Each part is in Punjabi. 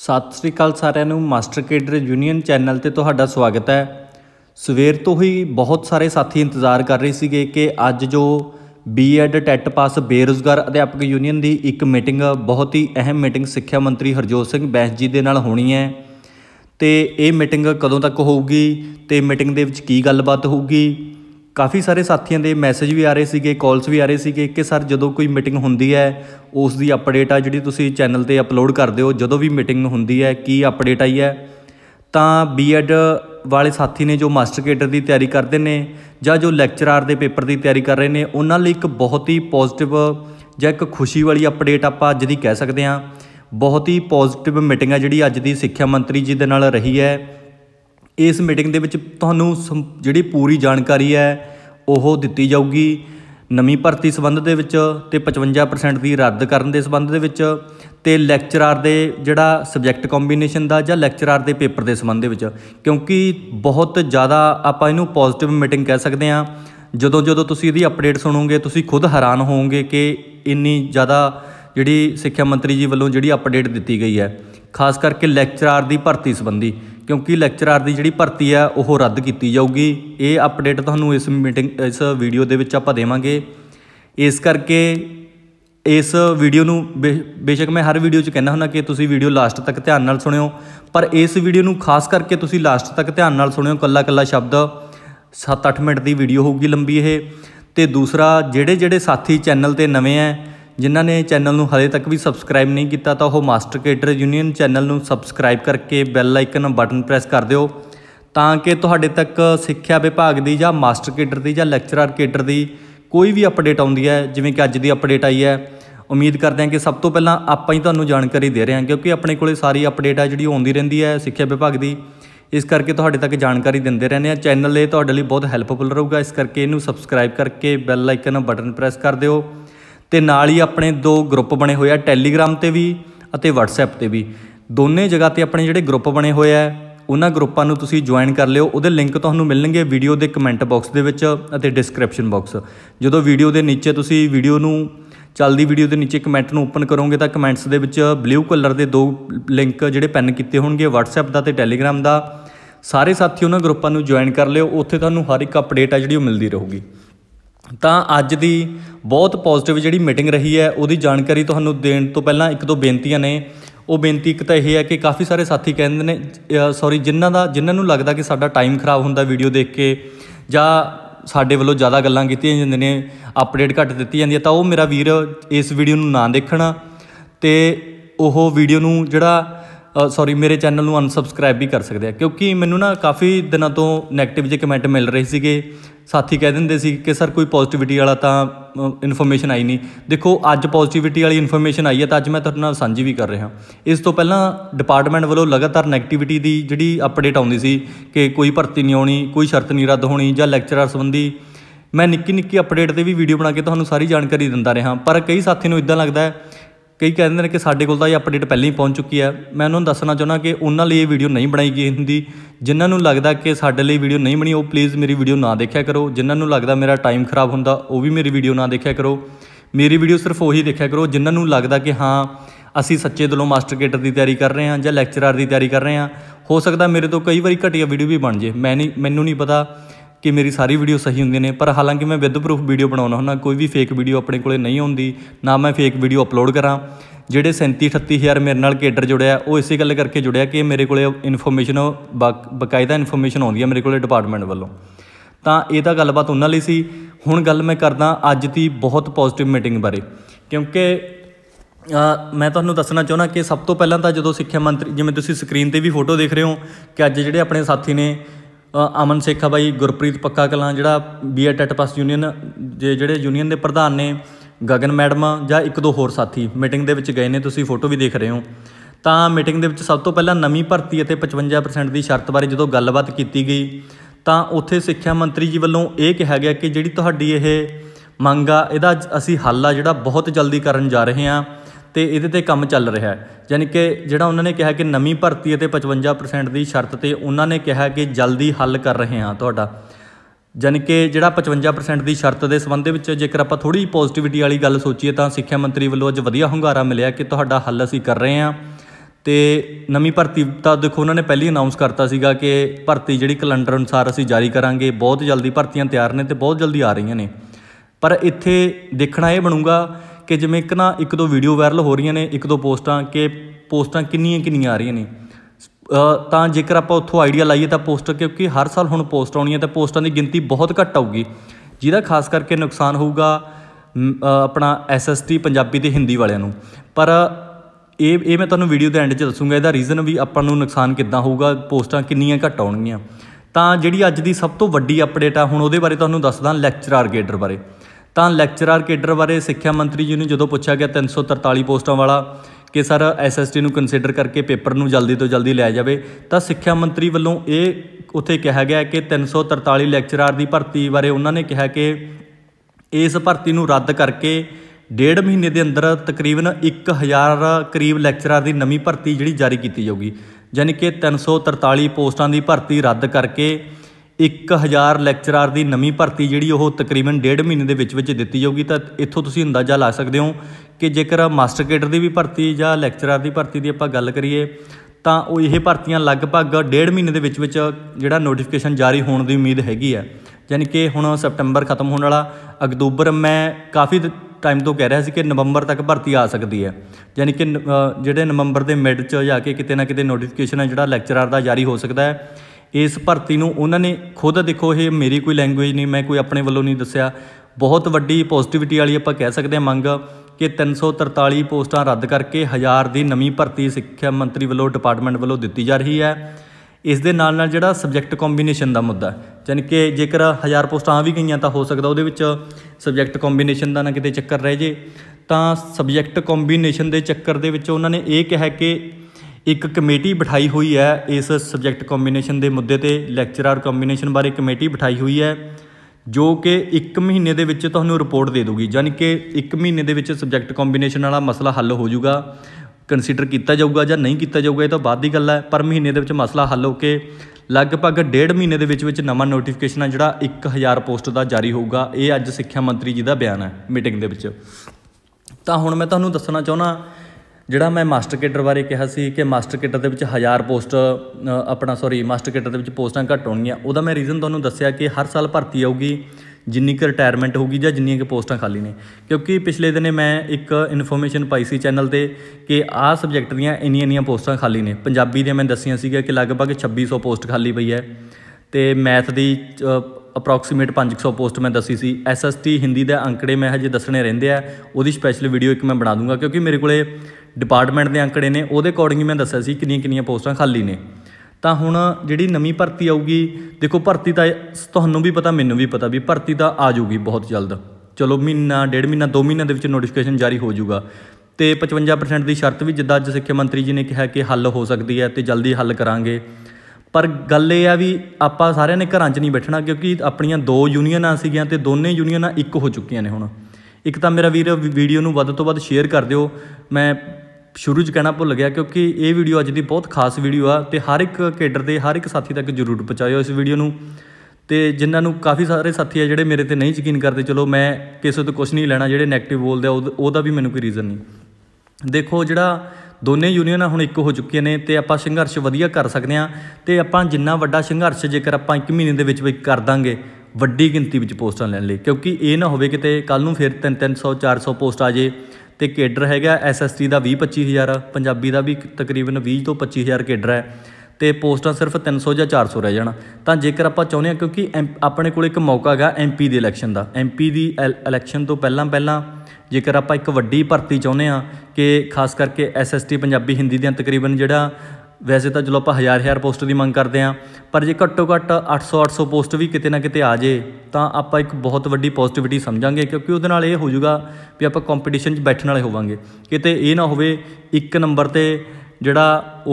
ਸਤਿ ਸ੍ਰੀ ਅਕਾਲ ਸਾਰਿਆਂ ਨੂੰ ਮਾਸਟਰ ਕੇਡਰ ਯੂਨੀਅਨ ਚੈਨਲ ਤੇ ਤੁਹਾਡਾ ਸਵਾਗਤ ਹੈ ਸਵੇਰ ਤੋਂ ਹੀ ਬਹੁਤ ਸਾਰੇ ਸਾਥੀ ਇੰਤਜ਼ਾਰ ਕਰ ਰਹੇ ਸੀਗੇ ਕਿ ਅੱਜ ਜੋ ਬੀਐਡ e ਟੈਟ ਪਾਸ ਬੇਰੋਜ਼ਗਾਰ ਅਧਿਆਪਕ ਯੂਨੀਅਨ ਦੀ ਇੱਕ ਮੀਟਿੰਗ ਬਹੁਤ ਹੀ ਅਹਿਮ ਮੀਟਿੰਗ ਸਿੱਖਿਆ ਮੰਤਰੀ ਹਰਜੋਤ ਸਿੰਘ ਬੈਂਸ ਜੀ ਦੇ ਨਾਲ ਹੋਣੀ ਹੈ ਤੇ ਇਹ ਮੀਟਿੰਗ ਕਦੋਂ ਤੱਕ ਹੋਊਗੀ ਤੇ ਮੀਟਿੰਗ ਦੇ ਵਿੱਚ ਕੀ ਗੱਲਬਾਤ ਹੋਊਗੀ ਕਾਫੀ ਸਾਰੇ ਸਾਥੀਆਂ ਦੇ ਮੈਸੇਜ ਵੀ ਆ ਰਹੇ ਸੀਗੇ ਕਾਲਸ ਵੀ ਆ ਰਹੇ ਸੀਗੇ ਕਿ ਸਰ ਜਦੋਂ ਕੋਈ ਮੀਟਿੰਗ ਹੁੰਦੀ ਹੈ ਉਸ ਦੀ ਅਪਡੇਟ ਆ ਜਿਹੜੀ ਤੁਸੀਂ ਚੈਨਲ ਤੇ ਅਪਲੋਡ ਕਰਦੇ ਹੋ ਜਦੋਂ ਵੀ ਮੀਟਿੰਗ ਹੁੰਦੀ ਹੈ ਕੀ ਅਪਡੇਟ ਆਈ ਹੈ ਤਾਂ ਬੀਐਡ ਵਾਲੇ ਸਾਥੀ ਨੇ ਜੋ ਮਾਸਟਰ ਕੇਡਰ ਦੀ ਤਿਆਰੀ ਕਰਦੇ ਨੇ ਜਾਂ ਜੋ ਲੈਕਚਰਰ ਦੇ ਪੇਪਰ ਦੀ ਤਿਆਰੀ ਕਰ ਰਹੇ ਨੇ ਉਹਨਾਂ ਲਈ ਇੱਕ ਬਹੁਤ ਹੀ ਪੋਜ਼ਿਟਿਵ ਜਾਂ ਇੱਕ ਖੁਸ਼ੀ ਵਾਲੀ ਅਪਡੇਟ ਆਪਾਂ ਅੱਜ ਦੀ ਕਹਿ ਸਕਦੇ ਹਾਂ ਬਹੁਤ ਹੀ ਪੋਜ਼ਿਟਿਵ ਮੀਟਿੰਗ ਆ ਜਿਹੜੀ ਅੱਜ ਦੀ ਸਿੱਖਿਆ ਮੰਤਰੀ ਜੀ ਦੇ ਨਾਲ ਰਹੀ ਹੈ ਇਸ ਮੀਟਿੰਗ ਦੇ ਵਿੱਚ ਤੁਹਾਨੂੰ ਜਿਹੜੀ ਪੂਰੀ ਜਾਣਕਾਰੀ ਹੈ ਉਹ ਦਿੱਤੀ ਜਾਊਗੀ ਨਵੀਂ ਭਰਤੀ ਸੰਬੰਧ ਦੇ ਵਿੱਚ ਤੇ 55% ਦੀ ਰੱਦ ਕਰਨ ਦੇ ਸੰਬੰਧ ਦੇ ਵਿੱਚ ਤੇ ਲੈਕਚਰਾਰ ਦੇ ਜਿਹੜਾ ਸਬਜੈਕਟ ਕੰਬੀਨੇਸ਼ਨ ਦਾ ਜਾਂ ਲੈਕਚਰਾਰ ਦੇ ਪੇਪਰ ਦੇ ਸੰਬੰਧ ਦੇ ਵਿੱਚ ਕਿਉਂਕਿ ਬਹੁਤ ਜ਼ਿਆਦਾ ਆਪਾਂ ਇਹਨੂੰ ਪੋਜ਼ਿਟਿਵ ਮੀਟਿੰਗ ਕਹਿ ਸਕਦੇ ਹਾਂ ਜਦੋਂ ਜਦੋਂ ਤੁਸੀਂ ਇਹਦੀ ਅਪਡੇਟ ਸੁਣੋਗੇ ਤੁਸੀਂ ਖੁਦ ਹੈਰਾਨ ਹੋਵੋਗੇ ਕਿ ਇੰਨੀ ਜ਼ਿਆਦਾ ਜਿਹੜੀ ਸਿੱਖਿਆ ਮੰਤਰੀ ਜੀ ਵੱਲੋਂ ਜਿਹੜੀ ਅਪਡੇਟ ਦਿੱਤੀ ਗਈ ਹੈ ਖਾਸ ਕਰਕੇ ਲੈਕਚਰਾਰ ਦੀ ਭਰਤੀ ਸੰਬੰਧੀ ਕਿਉਂਕਿ ਲੈਕਚਰਾਰ ਦੀ ਜਿਹੜੀ ਭਰਤੀ ਆ ਉਹ ਰੱਦ ਕੀਤੀ ਜਾਊਗੀ ਇਹ ਅਪਡੇਟ ਤੁਹਾਨੂੰ ਇਸ ਮੀਟਿੰਗ ਇਸ ਵੀਡੀਓ ਦੇ ਵਿੱਚ ਆਪਾਂ ਦੇਵਾਂਗੇ ਇਸ ਕਰਕੇ ਇਸ ਵੀਡੀਓ ਨੂੰ ਬੇਸ਼ੱਕ ਮੈਂ ਹਰ ਵੀਡੀਓ 'ਚ ਕਹਿੰਦਾ ਹੁੰਦਾ ਕਿ ਤੁਸੀਂ ਵੀਡੀਓ ਲਾਸਟ ਤੱਕ ਧਿਆਨ ਨਾਲ ਸੁਣਿਓ ਪਰ ਇਸ ਵੀਡੀਓ ਨੂੰ ਖਾਸ ਕਰਕੇ ਤੁਸੀਂ ਲਾਸਟ ਤੱਕ ਧਿਆਨ ਨਾਲ ਸੁਣਿਓ ਕੱਲਾ ਕੱਲਾ ਸ਼ਬਦ 7-8 ਮਿੰਟ ਦੀ ਵੀਡੀਓ ਹੋਊਗੀ ਲੰਬੀ ਇਹ ਤੇ ਦੂਸਰਾ ਜਿਹੜੇ ਜਿਹੜੇ ਸਾਥੀ ਚੈਨਲ ਤੇ ਨਵੇਂ ਆ ਜਿਨ੍ਹਾਂ ਨੇ ਚੈਨਲ ਨੂੰ ਹਲੇ ਤੱਕ ਵੀ ਸਬਸਕ੍ਰਾਈਬ ਨਹੀਂ ਕੀਤਾ ਤਾਂ ਉਹ ਮਾਸਟਰ ਕੇਡਰ ਯੂਨੀਅਨ ਚੈਨਲ ਨੂੰ ਸਬਸਕ੍ਰਾਈਬ ਕਰਕੇ ਬੈਲ ਆਈਕਨ ਬਟਨ ਪ੍ਰੈਸ ਕਰ ਦਿਓ ਤਾਂ ਕਿ ਤੁਹਾਡੇ ਤੱਕ ਸਿੱਖਿਆ ਵਿਭਾਗ ਦੀ ਜਾਂ ਮਾਸਟਰ ਕੇਡਰ ਦੀ ਜਾਂ ਲੈਕਚਰਰ ਕੇਡਰ ਦੀ ਕੋਈ ਵੀ ਅਪਡੇਟ ਆਉਂਦੀ ਹੈ ਜਿਵੇਂ ਕਿ ਅੱਜ ਦੀ ਅਪਡੇਟ ਆਈ ਹੈ ਉਮੀਦ ਕਰਦੇ ਹਾਂ ਕਿ ਸਭ ਤੋਂ ਪਹਿਲਾਂ ਆਪਾਂ ਹੀ ਤੁਹਾਨੂੰ ਜਾਣਕਾਰੀ ਦੇ ਰਹੇ ਹਾਂ ਕਿਉਂਕਿ ਆਪਣੇ ਕੋਲੇ ਸਾਰੀ ਅਪਡੇਟ ਆ ਜਿਹੜੀ ਆਉਂਦੀ ਰਹਿੰਦੀ ਹੈ ਸਿੱਖਿਆ ਵਿਭਾਗ ਦੀ ਇਸ ਕਰਕੇ ਤੁਹਾਡੇ ਤੱਕ ਜਾਣਕਾਰੀ ਦਿੰਦੇ ਰਹਿੰਦੇ ਆ ਚੈਨਲ ਇਹ ਤੁਹਾਡੇ ਲਈ ਬਹੁਤ ਹੈਲਪਫੁਲ ਰਹੂਗਾ ਇਸ ਕਰਕੇ ਇਹਨੂੰ ਸਬਸਕ੍ਰਾਈਬ ਕਰਕੇ ਬੈਲ ਆਈਕਨ ਬਟਨ ਪ੍ਰੈਸ ਕਰ ਦਿਓ ਤੇ ਨਾਲ ਹੀ ਆਪਣੇ ਦੋ ਗਰੁੱਪ ਬਣੇ ਹੋਏ ਆ ਟੈਲੀਗ੍ਰਾਮ ਤੇ ਵੀ ਅਤੇ WhatsApp ਤੇ ਵੀ ਦੋਨੇ ਜਗ੍ਹਾ ਤੇ ਆਪਣੇ ਜਿਹੜੇ ਗਰੁੱਪ ਬਣੇ ਹੋਏ ਆ ਉਹਨਾਂ ਗਰੁੱਪਾਂ ਨੂੰ ਤੁਸੀਂ ਜੁਆਇਨ ਕਰ ਲਿਓ ਉਹਦੇ ਲਿੰਕ ਤੁਹਾਨੂੰ ਮਿਲਣਗੇ ਵੀਡੀਓ ਦੇ ਕਮੈਂਟ ਬਾਕਸ ਦੇ ਵਿੱਚ ਅਤੇ ਡਿਸਕ੍ਰਿਪਸ਼ਨ ਬਾਕਸ ਜਦੋਂ ਵੀਡੀਓ ਦੇ ਨੀਚੇ ਤੁਸੀਂ ਵੀਡੀਓ ਨੂੰ ਚਲਦੀ ਵੀਡੀਓ ਦੇ ਨੀਚੇ ਕਮੈਂਟ ਨੂੰ ਓਪਨ ਕਰੋਗੇ ਤਾਂ ਕਮੈਂਟਸ ਦੇ ਵਿੱਚ ਬਲੂ ਕਲਰ ਦੇ ਦੋ ਲਿੰਕ ਜਿਹੜੇ ਪੈਨ ਕੀਤੇ ਹੋਣਗੇ WhatsApp ਦਾ ਤੇ Telegram ਦਾ ਸਾਰੇ ਸਾਥੀ ਉਹਨਾਂ ਗਰੁੱਪਾਂ ਨੂੰ ਜੁਆਇਨ ਕਰ ਲਿਓ ਉੱਥੇ ਤੁਹਾਨੂੰ ਹਰ ਇੱਕ ਅਪਡੇਟ ਆ ਜਿਹੜੀ ਉਹ ਮਿਲਦੀ ਰਹੂਗੀ ਤਾਂ ਅੱਜ ਦੀ ਬਹੁਤ ਪੋਜ਼ਿਟਿਵ ਜਿਹੜੀ ਮੀਟਿੰਗ ਰਹੀ ਹੈ ਉਹਦੀ ਜਾਣਕਾਰੀ ਤੁਹਾਨੂੰ ਦੇਣ ਤੋਂ ਪਹਿਲਾਂ ਇੱਕ ਦੋ ਬੇਨਤੀਆਂ ਨੇ ਉਹ ਬੇਨਤੀ ਇੱਕ ਤਾਂ ਇਹ ਹੈ ਕਿ ਕਾਫੀ ਸਾਰੇ ਸਾਥੀ ਕਹਿੰਦੇ ਨੇ ਸੌਰੀ ਜਿਨ੍ਹਾਂ ਦਾ ਜਿਨ੍ਹਾਂ ਨੂੰ ਲੱਗਦਾ ਕਿ ਸਾਡਾ ਟਾਈਮ ਖਰਾਬ ਹੁੰਦਾ ਵੀਡੀਓ ਦੇਖ ਕੇ ਜਾਂ ਸਾਡੇ ਵੱਲੋਂ ਜ਼ਿਆਦਾ ਗੱਲਾਂ ਕੀਤੀਆਂ ਜਾਂਦੀਆਂ ਨੇ ਅਪਡੇਟ ਘੱਟ ਦਿੱਤੀ ਜਾਂਦੀ ਹੈ ਤਾਂ ਉਹ ਮੇਰਾ ਵੀਰ ਇਸ ਵੀਡੀਓ ਨੂੰ ਨਾ ਦੇਖਣਾ ਤੇ ਉਹ ਵੀਡੀਓ ਨੂੰ ਜਿਹੜਾ ਸੌਰੀ ਮੇਰੇ ਚੈਨਲ ਨੂੰ ਅਨਸਬਸਕ੍ਰਾਈਬ ਵੀ ਕਰ ਸਕਦੇ ਆ ਕਿਉਂਕਿ ਮੈਨੂੰ ਨਾ ਕਾਫੀ ਦਿਨਾਂ ਤੋਂ 네ਗੇਟਿਵ ਜੇ ਕਮੈਂਟ ਮਿਲ ਰਹੇ ਸੀਗੇ ਸਾਥੀ ਕਹਿ ਦਿੰਦੇ ਸੀ ਕਿ ਸਰ ਕੋਈ ਪੋਜ਼ਿਟਿਵਿਟੀ ਵਾਲਾ ਤਾਂ ਇਨਫੋਰਮੇਸ਼ਨ ਆਈ ਨਹੀਂ ਦੇਖੋ ਅੱਜ ਪੋਜ਼ਿਟਿਵਿਟੀ ਵਾਲੀ ਇਨਫੋਰਮੇਸ਼ਨ ਆਈ ਹੈ ਤਾਂ ਅੱਜ ਮੈਂ ਤੁਹਾਡੇ ਨਾਲ ਸਾਂਝੀ ਵੀ ਕਰ ਰਿਹਾ ਇਸ ਤੋਂ ਪਹਿਲਾਂ ਡਿਪਾਰਟਮੈਂਟ ਵੱਲੋਂ ਲਗਾਤਾਰ 네ਗੇਟਿਵਿਟੀ ਦੀ ਜਿਹੜੀ ਅਪਡੇਟ ਆਉਂਦੀ ਸੀ ਕਿ ਕੋਈ ਭਰਤੀ ਨਹੀਂ ਆਉਣੀ ਕੋਈ ਸ਼ਰਤ ਨਹੀਂ ਰੱਦ ਹੋਣੀ ਜਾਂ ਲੈਕਚਰਰ ਸੰਬੰਧੀ ਮੈਂ ਨਿੱਕੀ ਨਿੱਕੀ ਅਪਡੇਟ ਤੇ ਵੀ ਵੀਡੀਓ ਬਣਾ ਕੇ ਤੁਹਾਨੂੰ ਸਾਰੀ ਜਾਣਕਾਰੀ ਦਿੰਦਾ ਰਿਹਾ ਪਰ ਕਈ ਸਾਥੀ ਨੂੰ ਇਦਾਂ ਲੱਗਦਾ ਹੈ ਕਈ ਕਹਿੰਦੇ ਨੇ ਕਿ ਸਾਡੇ ਕੋਲ ਤਾਂ ਇਹ ਅਪਡੇਟ ਪਹਿਲਾਂ ਹੀ ਪਹੁੰਚ ਚੁੱਕੀ ਹੈ ਮੈਂ ਉਹਨਾਂ ਨੂੰ ਦੱਸਣਾ ਚਾਹੁੰਦਾ ਕਿ ਉਹਨਾਂ ਲਈ ਇਹ ਵੀਡੀਓ ਨਹੀਂ ਬਣਾਈ ਗਈ ਹੁੰਦੀ ਜਿਨ੍ਹਾਂ ਨੂੰ ਲੱਗਦਾ ਕਿ ਸਾਡੇ ਲਈ ਵੀਡੀਓ ਨਹੀਂ ਬਣੀ ਉਹ ਪਲੀਜ਼ ਮੇਰੀ ਵੀਡੀਓ ਨਾ ਦੇਖਿਆ ਕਰੋ ਜਿਨ੍ਹਾਂ ਨੂੰ ਲੱਗਦਾ ਮੇਰਾ ਟਾਈਮ ਖਰਾਬ ਹੁੰਦਾ ਉਹ ਵੀ ਮੇਰੀ ਵੀਡੀਓ ਨਾ ਦੇਖਿਆ ਕਰੋ ਮੇਰੀ ਵੀਡੀਓ ਸਿਰਫ ਉਹੀ ਦੇਖਿਆ ਕਰੋ ਜਿਨ੍ਹਾਂ ਨੂੰ ਲੱਗਦਾ ਕਿ ਹਾਂ ਅਸੀਂ ਸੱਚੇ ਦਿਲੋਂ ਮਾਸਟਰ ਕੇਡਰ ਦੀ ਤਿਆਰੀ ਕਰ ਰਹੇ ਹਾਂ ਜਾਂ ਲੈਕਚਰਰ ਦੀ ਤਿਆਰੀ ਕਰ ਰਹੇ ਹਾਂ ਹੋ ਸਕਦਾ ਮੇਰੇ ਤੋਂ ਕਈ ਵਾਰੀ ਘਟੀਆ ਵੀਡੀਓ ਵੀ ਬਣ ਜੇ ਮੈਂ ਨਹੀਂ ਮੈਨੂੰ ਨਹੀਂ ਪਤਾ ਕਿ ਮੇਰੀ ਸਾਰੀ ਵੀਡੀਓ ਸਹੀ ਹੁੰਦੀਆਂ ਨੇ ਪਰ ਹਾਲਾਂਕਿ ਮੈਂ ਵਿਦ ਪ੍ਰੂਫ ਵੀਡੀਓ ਬਣਾਉਣਾ ਹੁੰਦਾ ਕੋਈ ਵੀ ਫੇਕ ਵੀਡੀਓ ਆਪਣੇ ਕੋਲੇ ਨਹੀਂ ਹੁੰਦੀ ਨਾ ਮੈਂ ਫੇਕ ਵੀਡੀਓ ਅਪਲੋਡ ਕਰਾਂ ਜਿਹੜੇ 37 38000 ਮੇਰੇ ਨਾਲ ਕੇਡਰ ਜੁੜਿਆ ਉਹ ਇਸੇ ਗੱਲ ਕਰਕੇ ਜੁੜਿਆ ਕਿ ਮੇਰੇ ਕੋਲੇ ਇਨਫੋਰਮੇਸ਼ਨ ਬਕਾਇਦਾ ਇਨਫੋਰਮੇਸ਼ਨ ਆਉਂਦੀ ਹੈ ਮੇਰੇ ਕੋਲੇ ਡਿਪਾਰਟਮੈਂਟ ਵੱਲੋਂ ਤਾਂ ਇਹ ਤਾਂ ਗੱਲਬਾਤ ਉਹਨਾਂ ਲਈ ਸੀ ਹੁਣ ਗੱਲ ਮੈਂ ਕਰਦਾ ਅੱਜ ਦੀ ਬਹੁਤ ਪੋਜ਼ਿਟਿਵ ਮੀਟਿੰਗ ਬਾਰੇ ਕਿਉਂਕਿ ਮੈਂ ਤੁਹਾਨੂੰ ਦੱਸਣਾ ਚਾਹੁੰਦਾ ਕਿ ਸਭ ਤੋਂ ਪਹਿਲਾਂ ਤਾਂ ਜਦੋਂ ਸਿੱਖਿਆ ਮੰਤਰੀ ਜਿਵੇਂ ਤੁਸੀਂ ਸਕਰੀਨ ਤੇ ਵੀ ਫੋਟੋ ਦੇਖ ਰਹੇ ਹੋ ਕਿ ਅੱਜ ਜਿਹੜੇ ਆਪਣੇ ਸਾਥੀ ਨੇ ਅਮਨ ਸੇਖਾ ਬਾਈ ਗੁਰਪ੍ਰੀਤ ਪੱਕਾ ਕਲਾਂ ਜਿਹੜਾ ਬੀਐਡ ਟੈਟ ਪਾਸ ਯੂਨੀਅਨ ਜੇ ਜਿਹੜੇ ਯੂਨੀਅਨ ਦੇ ਪ੍ਰਧਾਨ ਨੇ ਗਗਨ ਮੈਡਮ ਜਾਂ ਇੱਕ ਦੋ ਹੋਰ ਸਾਥੀ ਮੀਟਿੰਗ ਦੇ ਵਿੱਚ ਗਏ ਨੇ ਤੁਸੀਂ ਫੋਟੋ ਵੀ ਦੇਖ ਰਹੇ ਹੋ ਤਾਂ ਮੀਟਿੰਗ ਦੇ ਵਿੱਚ ਸਭ ਤੋਂ ਪਹਿਲਾਂ ਨਵੀਂ ਭਰਤੀ ਅਤੇ 55% ਦੀ ਸ਼ਰਤ ਬਾਰੇ ਜਦੋਂ ਗੱਲਬਾਤ ਕੀਤੀ ਗਈ ਤਾਂ ਉੱਥੇ ਸਿੱਖਿਆ ਮੰਤਰੀ ਜੀ ਵੱਲੋਂ ਇਹ ਕਿਹਾ ਗਿਆ ਕਿ ਜਿਹੜੀ ਤੁਹਾਡੀ ਇਹ ਮੰਗ ਆ ਇਹਦਾ ਅਸੀਂ ਹੱਲ ਆ ਜਿਹੜਾ ਬਹੁਤ ਜਲਦੀ ਕਰਨ ਜਾ ਰਹੇ ਹਾਂ ਤੇ ਇਹਦੇ 'ਤੇ ਕੰਮ ਚੱਲ ਰਿਹਾ ਹੈ ਯਾਨੀ ਕਿ ਜਿਹੜਾ ਉਹਨਾਂ ਨੇ ਕਿਹਾ ਕਿ ਨਵੀਂ ਭਰਤੀ ਅਤੇ 55% ਦੀ ਸ਼ਰਤ 'ਤੇ ਉਹਨਾਂ ਨੇ ਕਿਹਾ ਕਿ ਜਲਦੀ ਹੱਲ ਕਰ ਰਹੇ ਹਾਂ ਤੁਹਾਡਾ ਯਾਨੀ ਕਿ ਜਿਹੜਾ 55% ਦੀ ਸ਼ਰਤ ਦੇ ਸੰਬੰਧ ਵਿੱਚ ਜੇਕਰ ਆਪਾਂ ਥੋੜੀ ਪੋਜ਼ਿਟਿਵਿਟੀ ਵਾਲੀ ਗੱਲ ਸੋਚੀਏ ਤਾਂ ਸਿੱਖਿਆ ਮੰਤਰੀ ਵੱਲੋਂ ਅੱਜ ਵਧੀਆ ਹੁੰਗਾਰਾ ਮਿਲਿਆ ਕਿ ਤੁਹਾਡਾ ਹੱਲ ਅਸੀਂ ਕਰ ਰਹੇ ਹਾਂ ਤੇ ਨਵੀਂ ਭਰਤੀ ਤਾਂ ਦੇਖੋ ਉਹਨਾਂ ਨੇ ਪਹਿਲੀ ਅਨਾਉਂਸ ਕਰਤਾ ਸੀਗਾ ਕਿ ਭਰਤੀ ਜਿਹੜੀ ਕੈਲੰਡਰ ਅਨੁਸਾਰ ਅਸੀਂ ਜਾਰੀ ਕਰਾਂਗੇ ਬਹੁਤ ਜਲਦੀ ਭਰਤੀਆਂ ਤਿਆਰ ਨੇ ਤੇ ਬਹੁਤ ਜਲਦੀ ਆ ਰਹੀਆਂ ਨੇ ਪਰ ਇੱਥੇ ਦੇਖਣਾ ਇਹ ਬਣੂਗਾ ਕਿ ਜਿਵੇਂ ਇੱਕ ਨਾ ਇੱਕ ਦੋ ਵੀਡੀਓ ਵਾਇਰਲ ਹੋ ਰਹੀਆਂ ਨੇ ਇੱਕ ਦੋ ਪੋਸਟਾਂ ਕਿ ਪੋਸਟਾਂ ਕਿੰਨੀਆਂ ਕਿੰਨੀਆਂ ਆ ਰਹੀਆਂ ਨੇ ਤਾਂ ਜੇਕਰ ਆਪਾਂ ਉੱਥੋਂ ਆਈਡੀਆ ਲਾਈਏ ਤਾਂ ਪੋਸਟਰ ਕਿਉਂਕਿ ਹਰ ਸਾਲ ਹੁਣ ਪੋਸਟ ਆਉਣੀਆਂ ਤਾਂ ਪੋਸਟਾਂ ਦੀ ਗਿਣਤੀ ਬਹੁਤ ਘੱਟ ਆਊਗੀ ਜਿਹਦਾ ਖਾਸ ਕਰਕੇ ਨੁਕਸਾਨ ਹੋਊਗਾ ਆਪਣਾ ਐਸਐਸਟੀ ਪੰਜਾਬੀ ਤੇ ਹਿੰਦੀ ਵਾਲਿਆਂ ਨੂੰ ਪਰ ਇਹ ਇਹ ਮੈਂ ਤੁਹਾਨੂੰ ਵੀਡੀਓ ਦੇ ਐਂਡ 'ਚ ਦੱਸੂਗਾ ਇਹਦਾ ਰੀਜ਼ਨ ਵੀ ਆਪਾਂ ਨੂੰ ਨੁਕਸਾਨ ਕਿੱਦਾਂ ਹੋਊਗਾ ਪੋਸਟਾਂ ਕਿੰਨੀਆਂ ਘੱਟ ਆਉਣਗੀਆਂ ਤਾਂ ਜਿਹੜੀ ਅੱਜ ਦੀ ਸਭ ਤੋਂ ਵੱਡੀ ਅਪਡੇਟ ਆ ਹੁਣ ਉਹਦੇ ਬਾਰੇ ਤੁਹਾਨੂੰ ਦੱਸਦਾ ਲੈਕਚਰਰ ਗੇਡਰ ਬਾਰੇ ਤਾਂ ਲੈਕਚਰਰ ਕੇਡਰ ਬਾਰੇ ਸਿੱਖਿਆ ਮੰਤਰੀ ਜੀ ਨੂੰ ਜਦੋਂ ਪੁੱਛਿਆ ਗਿਆ 343 ਪੋਸਟਾਂ ਵਾਲਾ ਕਿ ਸਰ ਐਸਐਸਟੀ ਨੂੰ ਕੰਸੀਡਰ ਕਰਕੇ ਪੇਪਰ ਨੂੰ ਜਲਦੀ ਤੋਂ ਜਲਦੀ ਲਿਆ ਜਾਵੇ ਤਾਂ ਸਿੱਖਿਆ ਮੰਤਰੀ ਵੱਲੋਂ ਇਹ ਉੱਥੇ ਕਿਹਾ ਗਿਆ ਕਿ 343 ਲੈਕਚਰਰ ਦੀ ਭਰਤੀ ਬਾਰੇ ਉਹਨਾਂ ਨੇ ਕਿਹਾ ਕਿ ਇਸ ਭਰਤੀ ਨੂੰ ਰੱਦ ਕਰਕੇ ਡੇਢ ਮਹੀਨੇ ਦੇ ਅੰਦਰ ਤਕਰੀਬਨ 1000 ਕਰੀਬ ਲੈਕਚਰਰ ਦੀ ਨਵੀਂ ਭਰਤੀ ਜਿਹੜੀ ਜਾਰੀ ਕੀਤੀ ਜਾਊਗੀ ਯਾਨੀ ਕਿ 343 ਪੋਸਟਾਂ ਦੀ ਭਰਤੀ ਰੱਦ ਕਰਕੇ 1000 ਲੈਕਚਰਰ ਦੀ ਨਵੀਂ ਭਰਤੀ ਜਿਹੜੀ ਉਹ ਤਕਰੀਬਨ ਡੇਢ ਮਹੀਨੇ ਦੇ ਵਿੱਚ ਵਿੱਚ ਦਿੱਤੀ ਜਾਊਗੀ ਤਾਂ ਇੱਥੋਂ ਤੁਸੀਂ ਅੰਦਾਜ਼ਾ ਲਾ ਸਕਦੇ ਹੋ ਕਿ ਜੇਕਰ ਮਾਸਟਰ ਕੇਡਰ ਦੀ ਵੀ ਭਰਤੀ ਜਾਂ ਲੈਕਚਰਰ ਦੀ ਭਰਤੀ ਦੀ ਆਪਾਂ ਗੱਲ ਕਰੀਏ ਤਾਂ ਉਹ ਇਹ ਭਰਤੀਆਂ ਲਗਭਗ ਡੇਢ ਮਹੀਨੇ ਦੇ ਵਿੱਚ ਵਿੱਚ ਜਿਹੜਾ ਨੋਟੀਫਿਕੇਸ਼ਨ ਜਾਰੀ ਹੋਣ ਦੀ ਉਮੀਦ ਹੈਗੀ ਹੈ ਯਾਨੀ ਕਿ ਹੁਣ ਸਪਟੰਬਰ ਖਤਮ ਹੋਣ ਵਾਲਾ ਅਕਤੂਬਰ ਮੈਂ ਕਾਫੀ ਟਾਈਮ ਤੋਂ ਕਹਿ ਰਿਹਾ ਸੀ ਕਿ ਨਵੰਬਰ ਤੱਕ ਭਰਤੀ ਆ ਸਕਦੀ ਹੈ ਯਾਨੀ ਕਿ ਜਿਹੜੇ ਨਵੰਬਰ ਦੇ ਮਿਡ 'ਚ ਜਾ ਕੇ ਕਿਤੇ ਨਾ ਕਿਤੇ ਨੋਟੀਫਿਕੇਸ਼ਨ ਹੈ ਜਿਹੜਾ ਲੈਕਚਰਰ ਦਾ ਜਾਰੀ ਹੋ ਸਕਦਾ ਹੈ ਇਸ ਭਰਤੀ ਨੂੰ ਉਹਨਾਂ ਨੇ ਖੁਦ ਦੇਖੋ ਇਹ ਮੇਰੀ ਕੋਈ ਲੈਂਗੁਏਜ ਨਹੀਂ ਮੈਂ ਕੋਈ ਆਪਣੇ ਵੱਲੋਂ ਨਹੀਂ ਦੱਸਿਆ ਬਹੁਤ ਵੱਡੀ ਪੋਜ਼ਿਟਿਵਿਟੀ ਵਾਲੀ ਆਪਾਂ ਕਹਿ ਸਕਦੇ ਹਾਂ ਮੰਗ ਕਿ 343 ਪੋਸਟਾਂ ਰੱਦ ਕਰਕੇ 1000 ਦੀ ਨਵੀਂ ਭਰਤੀ ਸਿੱਖਿਆ ਮੰਤਰੀ ਵੱਲੋਂ ਡਿਪਾਰਟਮੈਂਟ ਵੱਲੋਂ ਦਿੱਤੀ ਜਾ ਰਹੀ ਹੈ ਇਸ ਦੇ ਨਾਲ ਨਾਲ ਜਿਹੜਾ ਸਬਜੈਕਟ ਕੰਬੀਨੇਸ਼ਨ ਦਾ ਮੁੱਦਾ ਯਾਨੀ ਕਿ ਜੇਕਰ 1000 ਪੋਸਟਾਂ ਆ ਵੀ ਗਈਆਂ ਤਾਂ ਹੋ ਸਕਦਾ ਉਹਦੇ ਵਿੱਚ ਸਬਜੈਕਟ ਕੰਬੀਨੇਸ਼ਨ ਦਾ ਨਾ ਕਿਤੇ ਚੱਕਰ ਰਹਿ ਜੇ ਤਾਂ ਸਬਜੈਕਟ ਕੰਬੀਨੇਸ਼ਨ ਦੇ ਚੱਕਰ ਦੇ ਵਿੱਚ ਉਹਨਾਂ ਨੇ ਇਹ ਕਿਹਾ ਕਿ ਇੱਕ ਕਮੇਟੀ ਬਿਠਾਈ ਹੋਈ ਹੈ ਇਸ ਸਬਜੈਕਟ ਕੰਬੀਨੇਸ਼ਨ ਦੇ ਮੁੱਦੇ ਤੇ ਲੈਕਚਰਰ ਕੰਬੀਨੇਸ਼ਨ ਬਾਰੇ ਕਮੇਟੀ ਬਿਠਾਈ ਹੋਈ ਹੈ ਜੋ ਕਿ 1 ਮਹੀਨੇ ਦੇ ਵਿੱਚ ਤੁਹਾਨੂੰ ਰਿਪੋਰਟ ਦੇ ਦੂਗੀ ਯਾਨੀ ਕਿ 1 ਮਹੀਨੇ ਦੇ ਵਿੱਚ ਸਬਜੈਕਟ ਕੰਬੀਨੇਸ਼ਨ ਵਾਲਾ ਮਸਲਾ ਹੱਲ ਹੋ ਜਾਊਗਾ ਕੰਸੀਡਰ ਕੀਤਾ ਜਾਊਗਾ ਜਾਂ ਨਹੀਂ ਕੀਤਾ ਜਾਊਗਾ ਇਹ ਤਾਂ ਬਾਅਦ ਦੀ ਗੱਲ ਹੈ ਪਰ ਮਹੀਨੇ ਦੇ ਵਿੱਚ ਮਸਲਾ ਹੱਲ ਹੋ ਕੇ ਲਗਭਗ ਡੇਢ ਮਹੀਨੇ ਦੇ ਵਿੱਚ ਵਿੱਚ ਨਵਾਂ ਨੋਟੀਫਿਕੇਸ਼ਨ ਆ ਜਿਹੜਾ 1000 ਪੋਸਟ ਦਾ ਜਾਰੀ ਹੋਊਗਾ ਇਹ ਅੱਜ ਸਿੱਖਿਆ ਮੰਤਰੀ ਜੀ ਦਾ ਬਿਆਨ ਹੈ ਮੀਟਿੰਗ ਦੇ ਵਿੱਚ ਤਾਂ ਹੁਣ ਮੈਂ ਤੁਹਾਨੂੰ ਦੱਸਣਾ ਚਾਹੁੰਦਾ ਜਿਹੜਾ ਮੈਂ ਮਾਸਟਰ ਕੇਡਰ ਬਾਰੇ ਕਿਹਾ ਸੀ ਕਿ ਮਾਸਟਰ ਕੇਡਰ ਦੇ ਵਿੱਚ 1000 ਪੋਸਟ ਆਪਣਾ ਸੌਰੀ ਮਾਸਟਰ ਕੇਡਰ ਦੇ ਵਿੱਚ ਪੋਸਟਾਂ ਘੱਟ ਹੋਣਗੀਆਂ ਉਹਦਾ ਮੈਂ ਰੀਜ਼ਨ ਤੁਹਾਨੂੰ ਦੱਸਿਆ ਕਿ ਹਰ ਸਾਲ ਭਰਤੀ ਆਊਗੀ ਜਿੰਨੀ ਕਿ ਰਿਟਾਇਰਮੈਂਟ ਹੋਗੀ ਜਾਂ ਜਿੰਨੀਆਂ ਕਿ ਪੋਸਟਾਂ ਖਾਲੀ ਨੇ ਕਿਉਂਕਿ ਪਿਛਲੇ ਦਿਨੇ ਮੈਂ ਇੱਕ ਇਨਫੋਰਮੇਸ਼ਨ ਪਾਈ ਸੀ ਚੈਨਲ ਤੇ ਕਿ ਆਹ ਸਬਜੈਕਟ ਦੀਆਂ ਇੰਨੀਆਂ ਇੰਨੀਆਂ ਪੋਸਟਾਂ ਖਾਲੀ ਨੇ ਪੰਜਾਬੀ ਦੀਆਂ ਮੈਂ ਦੱਸਿਆ ਸੀਗਾ ਕਿ ਲਗਭਗ 2600 ਪੋਸਟ ਖਾਲੀ ਪਈ ਹੈ ਤੇ ਮੈਥ ਦੀ ਅਪਰੋਕਸੀਮੇਟ 500 ਪੋਸਟ ਮੈਂ ਦੱਸੀ ਸੀ ਐਸਐਸਟੀ ਹਿੰਦੀ ਦੇ ਅੰਕੜੇ ਮੈਂ ਹਜੇ ਦੱਸਣੇ ਰਹਿੰਦੇ ਆ ਉਹਦੀ ਸਪੈਸ਼ਲ ਵੀਡੀਓ ਇੱਕ ਮੈਂ ਬਣਾ ਦੂੰਗਾ ਕਿਉਂਕਿ ਮੇਰੇ ਕੋਲੇ ਡਿਪਾਰਟਮੈਂਟ ਦੇ ਅੰਕੜੇ ਨੇ ਉਹਦੇ ਅਕੋਰਡਿੰਗ ਮੈਂ ਦੱਸਿਆ ਸੀ ਕਿੰਨੀਆਂ ਕਿੰਨੀਆਂ ਪੋਸਟਾਂ ਖਾਲੀ ਨੇ ਤਾਂ ਹੁਣ ਜਿਹੜੀ ਨਵੀਂ ਭਰਤੀ ਆਊਗੀ ਦੇਖੋ ਭਰਤੀ ਤਾਂ ਤੁਹਾਨੂੰ ਵੀ ਪਤਾ ਮੈਨੂੰ ਵੀ ਪਤਾ ਵੀ ਭਰਤੀ ਤਾਂ ਆ ਜਾਊਗੀ ਬਹੁਤ ਜਲਦ ਚਲੋ ਮਹੀਨਾ ਡੇਢ ਮਹੀਨਾ 2 ਮਹੀਨਾ ਦੇ ਵਿੱਚ ਨੋਟੀਫਿਕੇਸ਼ਨ ਜਾਰੀ ਹੋ ਜਾਊਗਾ ਤੇ 55% ਦੀ ਸ਼ਰਤ ਵੀ ਜਿੱਦਾਂ ਅੱਜ ਸਿੱਖਿਆ ਮੰਤਰੀ ਜੀ ਨੇ ਕਿਹਾ ਕਿ ਹੱਲ ਹੋ ਸਕਦੀ ਹੈ ਤੇ ਜਲਦੀ ਹੱਲ ਕਰਾਂਗੇ ਪਰ ਗੱਲ ਇਹ ਆ ਵੀ ਆਪਾਂ ਸਾਰਿਆਂ ਨੇ ਘਰਾਂ 'ਚ ਨਹੀਂ ਬੈਠਣਾ ਕਿਉਂਕਿ ਆਪਣੀਆਂ ਦੋ ਯੂਨੀਅਨਾਂ ਸੀਗੀਆਂ ਤੇ ਦੋਨੇ ਯੂਨੀਅਨਾਂ ਇੱਕ ਹੋ ਚੁੱਕੀਆਂ ਨੇ ਹੁਣ ਇੱਕ ਤਾਂ ਮੇਰਾ ਵੀਰ ਵੀਡੀਓ ਨੂੰ ਵੱਧ ਤੋਂ ਵੱਧ ਸ਼ੇਅਰ ਕਰ ਦਿਓ ਮੈਂ ਸ਼ੁਰੂ 'ਚ ਕਹਿਣਾ ਭੁੱਲ ਗਿਆ ਕਿਉਂਕਿ ਇਹ ਵੀਡੀਓ ਅੱਜ ਦੀ ਬਹੁਤ ਖਾਸ ਵੀਡੀਓ ਆ ਤੇ ਹਰ ਇੱਕ ਕੈਡਰ ਦੇ ਹਰ ਇੱਕ ਸਾਥੀ ਤੱਕ ਜ਼ਰੂਰ ਪਹੁੰਚਾਇਓ ਇਸ ਵੀਡੀਓ ਨੂੰ ਤੇ ਜਿਨ੍ਹਾਂ ਨੂੰ ਕਾਫੀ ਸਾਰੇ ਸਾਥੀ ਆ ਜਿਹੜੇ ਮੇਰੇ ਤੇ ਨਹੀਂ ਯਕੀਨ ਕਰਦੇ ਚਲੋ ਮੈਂ ਕਿਸੇ ਤੋਂ ਕੁਝ ਨਹੀਂ ਲੈਣਾ ਜਿਹੜੇ ਨੈਗੇਟਿਵ ਬੋਲਦੇ ਆ ਉਹਦਾ ਵੀ ਮੈਨੂੰ ਕੋਈ ਰੀਜ਼ਨ ਨਹੀਂ ਦੇਖੋ ਜਿਹੜਾ ਦੋਨੇ ਯੂਨੀਅਨਾਂ ਹੁਣ ਇੱਕ ਹੋ ਚੁੱਕੀਆਂ ਨੇ ਤੇ ਆਪਾਂ ਸੰਘਰਸ਼ ਵਧੀਆ ਕਰ ਸਕਦੇ ਆ ਤੇ ਆਪਾਂ ਜਿੰਨਾ ਵੱਡਾ ਸੰਘਰਸ਼ ਜੇਕਰ ਆਪਾਂ 1 ਮਹੀਨੇ ਦੇ ਵਿੱਚ ਵੀ ਕਰ ਦਾਂਗੇ ਵੱਡੀ ਗਿਣਤੀ ਵਿੱਚ ਪੋਸਟਾਂ ਲੈਣ ਲਈ ਕਿਉਂਕਿ ਇਹ ਨਾ ਹੋਵੇ ਕਿਤੇ ਕੱਲ ਨੂੰ ਫਿਰ 3 300 400 ਪੋਸਟ ਆ ਜੇ ਤੇ ਕੇਡਰ ਹੈਗਾ ਐਸਐਸਟੀ ਦਾ 20 25000 ਪੰਜਾਬੀ ਦਾ ਵੀ ਤਕਰੀਬਨ 20 ਤੋਂ 25000 ਕੇਡਰ ਹੈ ਤੇ ਪੋਸਟਾਂ ਸਿਰਫ 300 ਜਾਂ 400 ਰਹਿ ਜਾਣ ਤਾਂ ਜੇਕਰ ਆਪਾਂ ਚਾਹੁੰਦੇ ਹਾਂ ਕਿਉਂਕਿ ਆਪਣੇ ਕੋਲ ਇੱਕ ਮੌਕਾ ਹੈਗਾ ਐਮਪੀ ਦੇ ਇਲੈਕਸ਼ਨ ਦਾ ਐਮਪੀ ਦੀ ਇਲੈਕਸ਼ਨ ਤੋਂ ਪਹਿਲਾਂ ਪਹਿਲਾਂ ਜੇਕਰ ਆਪਾਂ ਇੱਕ ਵੱਡੀ ਭਰਤੀ ਚਾਹੁੰਦੇ ਆ ਕਿ ਖਾਸ ਕਰਕੇ ਐਸਐਸਟੀ ਪੰਜਾਬੀ ਹਿੰਦੀ ਦੀਆਂ ਤਕਰੀਬਨ ਜਿਹੜਾ ਵੈਸੇ ਤਾਂ ਜਦੋਂ ਆਪਾਂ ਹਜ਼ਾਰ ਹਜ਼ਾਰ ਪੋਸਟ ਦੀ ਮੰਗ ਕਰਦੇ ਆਂ ਪਰ ਜੇ ਘੱਟੋ ਘੱਟ 800 800 ਪੋਸਟ ਵੀ ਕਿਤੇ ਨਾ ਕਿਤੇ ਆ ਜੇ ਤਾਂ ਆਪਾਂ ਇੱਕ ਬਹੁਤ ਵੱਡੀ ਪੋਜ਼ਿਟਿਵਿਟੀ ਸਮਝਾਂਗੇ ਕਿਉਂਕਿ ਉਹਦੇ ਨਾਲ ਇਹ ਹੋ ਜਾਊਗਾ ਵੀ ਆਪਾਂ ਕੰਪੀਟੀਸ਼ਨ 'ਚ ਬੈਠਣ ਵਾਲੇ ਹੋਵਾਂਗੇ ਕਿਤੇ ਇਹ ਨਾ ਹੋਵੇ ਇੱਕ ਨੰਬਰ ਤੇ ਜਿਹੜਾ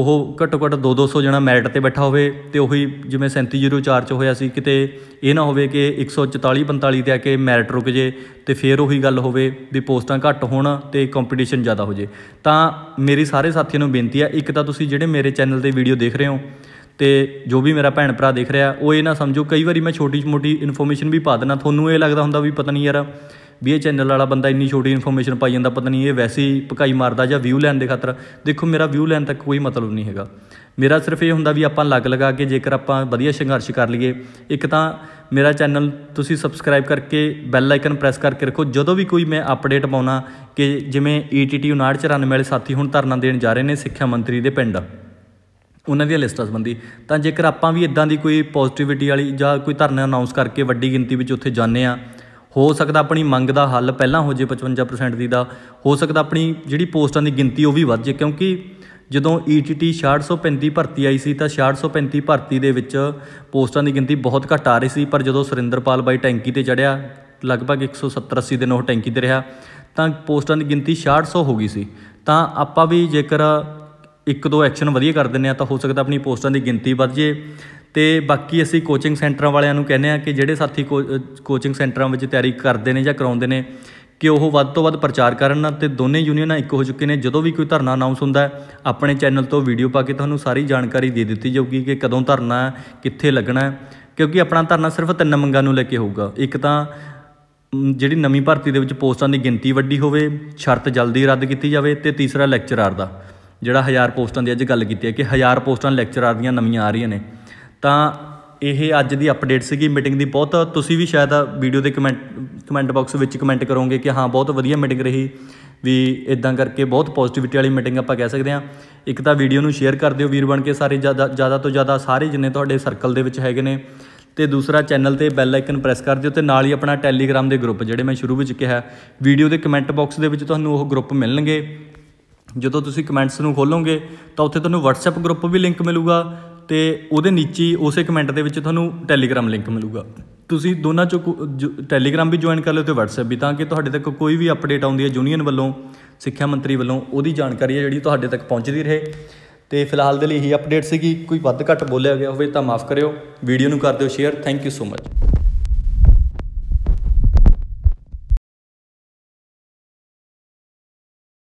ਉਹ ਘੱਟੋ ਘੱਟ 2-200 ਜਣਾ ਮੈਰਿਟ ਤੇ ਬੈਠਾ ਹੋਵੇ ਤੇ ਉਹੀ ਜਿਵੇਂ 3704 ਚ ਹੋਇਆ ਸੀ ਕਿਤੇ ਇਹ ਨਾ ਹੋਵੇ ਕਿ 144 45 ਤੇ ਆ ਕੇ ਮੈਰਿਟ ਰੁਕ ਜੇ ਤੇ ਫਿਰ ਉਹੀ ਗੱਲ ਹੋਵੇ ਵੀ ਪੋਸਟਾਂ ਘੱਟ ਹੋਣ ਤੇ ਕੰਪੀਟੀਸ਼ਨ ਜ਼ਿਆਦਾ ਹੋ ਜੇ ਤਾਂ ਮੇਰੀ ਸਾਰੇ ਸਾਥੀਆਂ ਨੂੰ ਬੇਨਤੀ ਆ ਇੱਕ ਤਾਂ ਤੁਸੀਂ ਜਿਹੜੇ ਮੇਰੇ ਚੈਨਲ ਤੇ ਵੀਡੀਓ ਦੇਖ ਰਹੇ ਹੋ ਤੇ ਜੋ ਵੀ ਮੇਰਾ ਭੈਣ ਭਰਾ ਦੇਖ ਰਿਹਾ ਉਹ ਇਹ ਨਾ ਸਮਝੋ ਕਈ ਵਾਰੀ ਮੈਂ ਛੋਟੀ-ਮੋਟੀ ਇਨਫੋਰਮੇਸ਼ਨ ਵੀ ਪਾ ਦਿੰਦਾ ਤੁਹਾਨੂੰ ਇਹ ਲੱਗਦਾ ਹੁੰਦਾ ਵੀ ਪਤਾ ਨਹੀਂ ਯਾਰ ਵੀ ਇਹ ਚੈਨਲ ਵਾਲਾ ਬੰਦਾ ਇੰਨੀ ਛੋਟੀ ਇਨਫੋਰਮੇਸ਼ਨ ਪਾਈ ਜਾਂਦਾ ਪਤਾ ਨਹੀਂ ਇਹ ਵੈਸੇ ਹੀ ਭਕਾਈ ਮਾਰਦਾ ਜਾਂ ਵਿਊ ਲੈਣ ਦੇ ਖਾਤਰ ਦੇਖੋ ਮੇਰਾ ਵਿਊ ਲੈਣ ਤੱਕ ਕੋਈ ਮਤਲਬ ਨਹੀਂ ਹੈਗਾ ਮੇਰਾ ਸਿਰਫ ਇਹ ਹੁੰਦਾ ਵੀ ਆਪਾਂ ਲੱਗ ਲਗਾ ਕੇ ਜੇਕਰ ਆਪਾਂ ਵਧੀਆ ਸੰਘਰਸ਼ ਕਰ ਲਈਏ ਇੱਕ ਤਾਂ ਮੇਰਾ ਚੈਨਲ ਤੁਸੀਂ ਸਬਸਕ੍ਰਾਈਬ ਕਰਕੇ ਬੈਲ ਆਈਕਨ ਪ੍ਰੈਸ ਕਰਕੇ ਰੱਖੋ ਜਦੋਂ ਵੀ ਕੋਈ ਮੈਂ ਅਪਡੇਟ ਪਾਉਣਾ ਕਿ ਜਿਵੇਂ ETT 5994 ਵਾਲੇ ਸਾਥੀ ਹੁਣ ਧਰਨਾ ਦੇਣ ਜਾ ਰਹੇ ਨੇ ਸਿੱਖਿਆ ਮੰਤਰੀ ਦੇ ਪਿੰਡ ਉਹਨਾਂ ਦੀਆਂ ਲਿਸਟਾਂ ਸੰਬੰਧੀ ਤਾਂ ਜੇਕਰ ਆਪਾਂ ਵੀ ਇਦਾਂ ਦੀ ਕੋਈ ਪੋਜ਼ਿਟਿਵਿਟੀ ਵਾਲੀ ਜਾਂ ਕੋਈ ਧਰਨਾ ਅਨਾਉਂਸ ਕਰਕੇ ਵੱਡੀ ਗਿਣਤੀ ਵਿੱਚ ਉੱਥੇ ਜਾਂਦੇ ਆ ਹੋ ਸਕਦਾ ਆਪਣੀ ਮੰਗ ਦਾ ਹੱਲ ਪਹਿਲਾਂ ਹੋ ਜੇ 55% ਦੀ ਦਾ ਹੋ ਸਕਦਾ ਆਪਣੀ ਜਿਹੜੀ ਪੋਸਟਾਂ ਦੀ ਗਿਣਤੀ ਉਹ ਵੀ ਵੱਧ ਜੇ ਕਿਉਂਕਿ ਜਦੋਂ ETT 6635 ਭਰਤੀ ਆਈ ਸੀ ਤਾਂ 6635 ਭਰਤੀ ਦੇ ਵਿੱਚ ਪੋਸਟਾਂ ਦੀ ਗਿਣਤੀ ਬਹੁਤ ਘੱਟ ਆ ਰਹੀ ਸੀ ਪਰ ਜਦੋਂ ਸੁਰਿੰਦਰਪਾਲ ਬਾਈ ਟੈਂਕੀ ਤੇ ਚੜਿਆ ਲਗਭਗ 170 80 ਦਿਨ ਉਹ ਟੈਂਕੀ ਤੇ ਰਿਹਾ ਤਾਂ ਪੋਸਟਾਂ ਦੀ ਗਿਣਤੀ 6600 ਹੋ ਗਈ ਸੀ ਤਾਂ ਆਪਾਂ ਵੀ ਜੇਕਰ ਇੱਕ ਦੋ ਐਕਸ਼ਨ ਵਧੀਆ ਕਰ ਦਿੰਨੇ ਆ ਤਾਂ ਹੋ ਸਕਦਾ ਆਪਣੀ ਪੋਸਟਾਂ ਦੀ ਗਿਣਤੀ ਵੱਧ ਜੇ ਤੇ ਬਾਕੀ ਅਸੀਂ ਕੋਚਿੰਗ ਸੈਂਟਰਾਂ ਵਾਲਿਆਂ ਨੂੰ ਕਹਿੰਦੇ ਆ ਕਿ ਜਿਹੜੇ ਸਾਥੀ ਕੋਚਿੰਗ ਸੈਂਟਰਾਂ ਵਿੱਚ ਤਿਆਰੀ ਕਰਦੇ ਨੇ ਜਾਂ ਕਰਾਉਂਦੇ ਨੇ ਕਿ ਉਹ ਵੱਧ ਤੋਂ ਵੱਧ ਪ੍ਰਚਾਰ ਕਰਨ ਤੇ ਦੋਨੇ ਯੂਨੀਅਨਾਂ ਇੱਕ ਹੋ ਚੁੱਕੇ ਨੇ ਜਦੋਂ ਵੀ ਕੋਈ ਧਰਨਾ ਅਨਾਉਂਸ ਹੁੰਦਾ ਹੈ ਆਪਣੇ ਚੈਨਲ ਤੋਂ ਵੀਡੀਓ ਪਾ ਕੇ ਤੁਹਾਨੂੰ ਸਾਰੀ ਜਾਣਕਾਰੀ ਦੇ ਦਿੱਤੀ ਜਾਊਗੀ ਕਿ ਕਦੋਂ ਧਰਨਾ ਹੈ ਕਿੱਥੇ ਲੱਗਣਾ ਹੈ ਕਿਉਂਕਿ ਆਪਣਾ ਧਰਨਾ ਸਿਰਫ ਤਿੰਨ ਮੰਗਾਂ ਨੂੰ ਲੈ ਕੇ ਹੋਊਗਾ ਇੱਕ ਤਾਂ ਜਿਹੜੀ ਨਵੀਂ ਭਰਤੀ ਦੇ ਵਿੱਚ ਪੋਸਟਾਂ ਦੀ ਗਿਣਤੀ ਵੱਡੀ ਹੋਵੇ ਸ਼ਰਤ ਜਲਦੀ ਰੱਦ ਕੀਤੀ ਜਾਵੇ ਤੇ ਤੀਸਰਾ ਲੈਕਚਰਾਰ ਦਾ ਜਿਹੜਾ 1000 ਪੋਸਟਾਂ ਦੀ ਅੱਜ ਗੱਲ ਕੀਤੀ ਹੈ ਕਿ 1000 ਪੋਸਟਾਂ ਲੈਕਚਰਾਰ ਦੀਆਂ ਨਵੀਆਂ ਆ ਰਹੀਆਂ ਨੇ ਤਾਂ ਇਹ ਅੱਜ ਦੀ ਅਪਡੇਟ ਸੀਗੀ ਮੀਟਿੰਗ ਦੀ ਬਹੁਤ ਤੁਸੀਂ ਵੀ ਸ਼ਾਇਦ ਵੀਡੀਓ ਦੇ ਕਮੈਂਟ ਕਮੈਂਟ ਬਾਕਸ ਵਿੱਚ ਕਮੈਂਟ ਕਰੋਗੇ ਕਿ ਹਾਂ ਬਹੁਤ ਵਧੀਆ ਮੀਟਿੰਗ ਰਹੀ ਵੀ ਇਦਾਂ ਕਰਕੇ ਬਹੁਤ ਪੋਜ਼ਿਟਿਵਿਟੀ ਵਾਲੀ ਮੀਟਿੰਗ ਆਪਾਂ ਕਹਿ ਸਕਦੇ ਹਾਂ ਇੱਕ ਤਾਂ ਵੀਡੀਓ ਨੂੰ ਸ਼ੇਅਰ ਕਰ ਦਿਓ ਵੀਰ ਬਣ ਕੇ ਸਾਰੇ ਜਿਆਦਾ ਜਿਆਦਾ ਤੋਂ ਜਿਆਦਾ ਸਾਰੇ ਜਿੰਨੇ ਤੁਹਾਡੇ ਸਰਕਲ ਦੇ ਵਿੱਚ ਹੈਗੇ ਨੇ ਤੇ ਦੂਸਰਾ ਚੈਨਲ ਤੇ ਬੈਲ ਆਈਕਨ ਪ੍ਰੈਸ ਕਰ ਦਿਓ ਤੇ ਨਾਲ ਹੀ ਆਪਣਾ ਟੈਲੀਗ੍ਰam ਦੇ ਗਰੁੱਪ ਜਿਹੜੇ ਮੈਂ ਸ਼ੁਰੂ ਵਿੱਚ ਕਿਹਾ ਵੀਡੀਓ ਦੇ ਕਮੈਂਟ ਬਾਕਸ ਦੇ ਵਿੱਚ ਤੁਹਾਨੂੰ ਉਹ ਗਰੁੱਪ ਮਿਲਣਗੇ ਜਦੋਂ ਤੁਸੀਂ ਕਮੈਂਟਸ ਨੂੰ ਖੋਲੋਗੇ ਤਾਂ ਉੱਥੇ ਤੁਹਾਨੂੰ WhatsApp ਗਰੁੱਪ ਵੀ ਲਿੰਕ ਮਿਲੂਗਾ ਤੇ ਉਹਦੇ ਨੀਚੇ ਉਸੇ ਕਮੈਂਟ ਦੇ ਵਿੱਚ ਤੁਹਾਨੂੰ ਟੈਲੀਗ੍ਰam ਲਿੰਕ ਮਿਲੂਗਾ ਤੁਸੀਂ ਦੋਨਾਂ ਚੋਂ ਟੈਲੀਗ੍ਰam ਵੀ ਜੁਆਇਨ ਕਰ ਲਿਓ ਤੇ WhatsApp ਵੀ ਤਾਂ ਕਿ ਤੁਹਾਡੇ ਤੱਕ ਕੋਈ ਵੀ ਅਪਡੇਟ ਆਉਂਦੀ ਹੈ ਯੂਨੀਅਨ ਵੱਲੋਂ ਸਿੱਖਿਆ ਮੰਤਰੀ ਵੱਲੋਂ ਉਹਦੀ ਜਾਣਕਾਰੀ ਹੈ ਜਿਹੜੀ ਤੁਹਾਡੇ ਤੱਕ ਪਹੁੰਚਦੀ ਰਹੇ ਤੇ ਫਿਲਹਾਲ ਦੇ ਲਈ ਇਹੀ ਅਪਡੇਟ ਸੀਗੀ ਕੋਈ ਵੱਧ ਘੱਟ ਬੋਲਿਆ ਗਿਆ ਹੋਵੇ ਤਾਂ ਮਾਫ ਕਰਿਓ ਵੀਡੀਓ ਨੂੰ ਕਰ ਦਿਓ share thank you so much